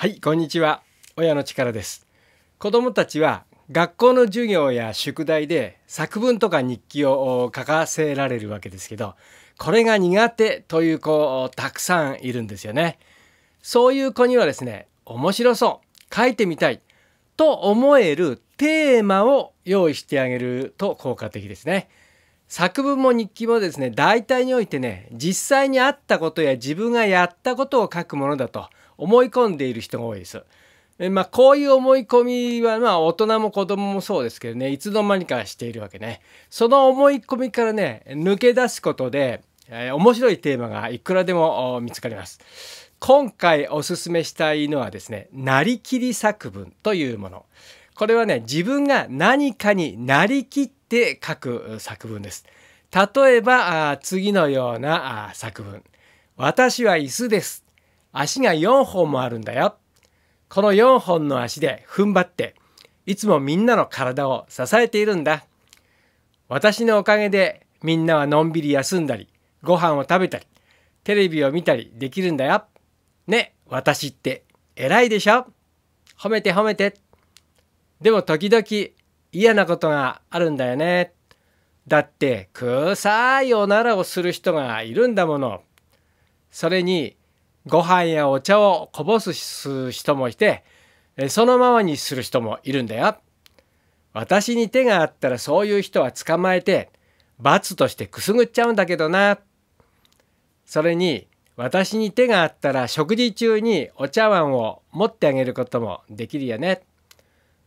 はいこんにちは親の力です子どもたちは学校の授業や宿題で作文とか日記を書かせられるわけですけどこれが苦手という子たくさんいるんですよねそういう子にはですね面白そう書いてみたいと思えるテーマを用意してあげると効果的ですね。作文も日記もですね大体においてね実際にあったことや自分がやったことを書くものだと思い込んでいる人が多いです。まあ、こういう思い込みはまあ大人も子供もそうですけどねいつの間にかしているわけねその思い込みからね抜け出すことで、えー、面白いテーマがいくらでも見つかります今回おすすめしたいのはですねなりきり作文というものこれはね自分が何かになりきって書く作文です。例えば次のような作文。私は椅子です。足が4本もあるんだよ。この4本の足で踏ん張っていつもみんなの体を支えているんだ。私のおかげでみんなはのんびり休んだりご飯を食べたりテレビを見たりできるんだよ。ね私って偉いでしょ褒めて褒めて。でも時々嫌なことがあるんだよね。だって臭いおならをする人がいるんだもの。それにご飯やお茶をこぼす人もいてそのままにする人もいるんだよ。私に手があったらそういう人は捕まえて罰としてくすぐっちゃうんだけどな。それに私に手があったら食事中にお茶碗を持ってあげることもできるよね。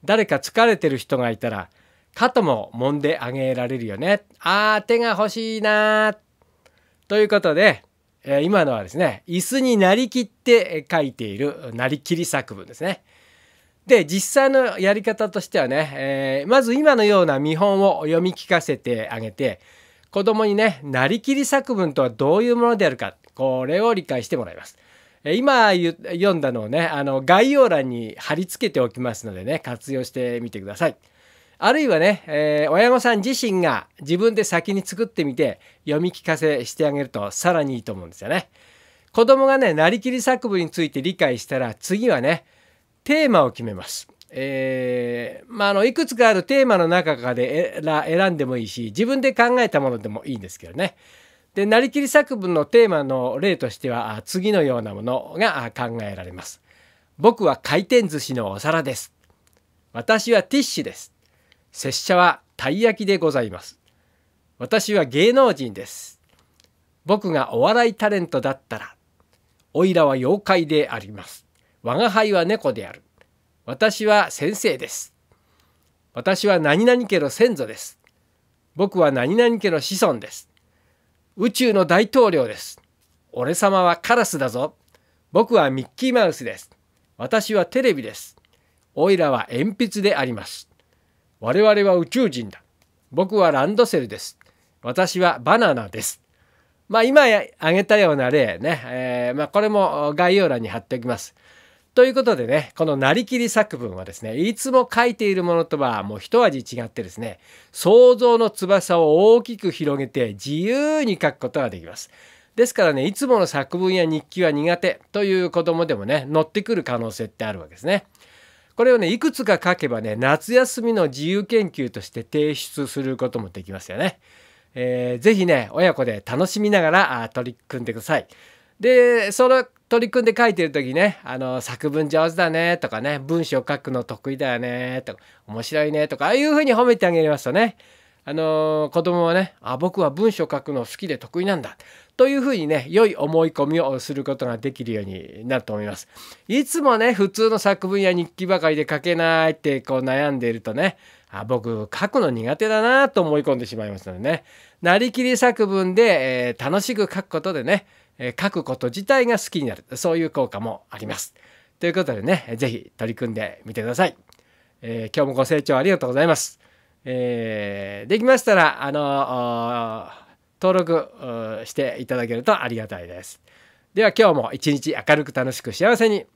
誰か疲れてる人がいたら肩も揉んであげられるよね。ああ、手が欲しいなということで、えー、今のはですね椅子になりきって書いているなりきり作文ですね。で実際のやり方としてはね、えー、まず今のような見本を読み聞かせてあげて子供にねなりきり作文とはどういうものであるかこれを理解してもらいます。今読んだのをねあの概要欄に貼り付けておきますのでね活用してみてください。あるいはね、えー、親御さん自身が自分で先に作ってみて読み聞かせしてあげるとさらにいいと思うんですよね。子供がねなりきり作文について理解したら次はねテーマを決めます。えー、まあ、あのいくつかあるテーマの中かで選んでもいいし自分で考えたものでもいいんですけどねでなりきり作文のテーマの例としては次のようなものが考えられます。僕は回転寿司のお皿です。私はティッシュです。拙者はたい焼きでございます。私は芸能人です。僕がお笑いタレントだったら、おいらは妖怪であります。我が輩は猫である。私は先生です。私は何々家の先祖です。僕は何々家の子孫です。宇宙の大統領です。俺様はカラスだぞ。僕はミッキーマウスです。私はテレビです。オイラは鉛筆であります。我々は宇宙人だ。僕はランドセルです。私はバナナです。まあ今挙げたような例ね、えー、まあこれも概要欄に貼っておきます。ということでねこのなりきり作文はですねいつも書いているものとはもう一味違ってですね想像の翼を大きく広げて自由に書くことができます。ですからねいつもの作文や日記は苦手という子供でもね乗ってくる可能性ってあるわけですね。これをねいくつか書けばね夏休みの自由研究として提出することもできますよね。えー、ぜね親子で楽しみながら取り組んでください。でその取り組んで書いてる時ね「あの作文上手だね」とかね「文章書くの得意だよね」とか「面白いね」とかああいうふうに褒めてあげますとねあの子供はねあ「僕は文章書くの好きで得意なんだ」というふうにね良い思い込みをすることができるようになると思います。いつもね普通の作文や日記ばかりで書けないってこう悩んでいるとねあ僕書くの苦手だなと思い込んでしまいますのでねなりきり作文で、えー、楽しく書くことでねえ書くこと自体が好きになるそういう効果もあります。ということでね是非取り組んでみてください。えー、今日もご清聴ありがとうございます。えー、できましたらあの登録していただけるとありがたいです。では今日も一日明るく楽しく幸せに。